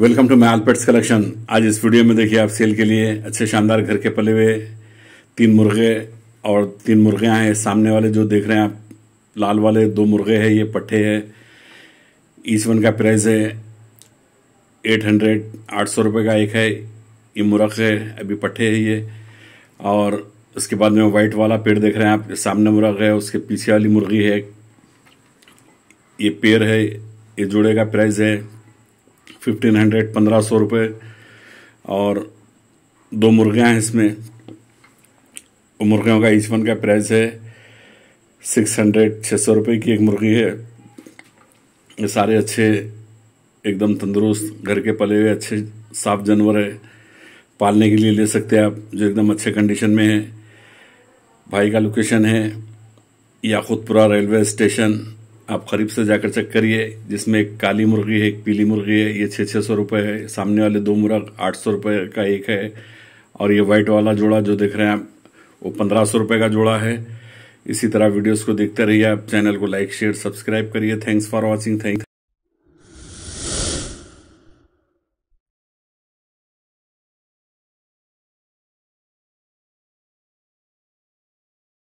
welcome to my all pets collection आज इस video में देखिए आप सेल के लिए अच्छे शानदार घर के पले हुए तीन मुर्गे और तीन मुर्गियाँ हैं सामने वाले जो देख रहे हैं आप लाल वाले दो मुर्गे हैं ये पट्टे हैं इस वन का प्राइस है एट हंड्रेड आठ सौ रुपये का एक है ये मुर्ग है अभी पट्टे है ये और उसके बाद में वाइट वाला पेड़ देख रहे हैं आप सामने मुर्ग है उसके पीछे वाली मुर्गी है ये पेड़ है ये जोड़े का प्राइस है फिफ्टीन हंड्रेड पंद्रह सौ रुपये और दो मुर्गियाँ हैं इसमें मुर्गियों का ईच वन का प्राइस है सिक्स हंड्रेड छः सौ रुपये की एक मुर्गी है ये सारे अच्छे एकदम तंदुरुस्त घर के पले हुए अच्छे साफ जानवर है पालने के लिए ले सकते हैं आप जो एकदम अच्छे कंडीशन में है भाई का लोकेशन है याकूतपुरा रेलवे स्टेशन आप करीब से जाकर चेक करिए जिसमें एक काली मुर्गी है एक पीली मुर्गी है ये छः छः सौ रुपये है सामने वाले दो मुर्ग आठ सौ रुपये का एक है और ये वाइट वाला जोड़ा जो देख रहे हैं आप वो पंद्रह सौ रुपये का जोड़ा है इसी तरह वीडियोस को देखते रहिए आप चैनल को लाइक शेयर सब्सक्राइब करिए थैंक्स फॉर वॉचिंग थैंक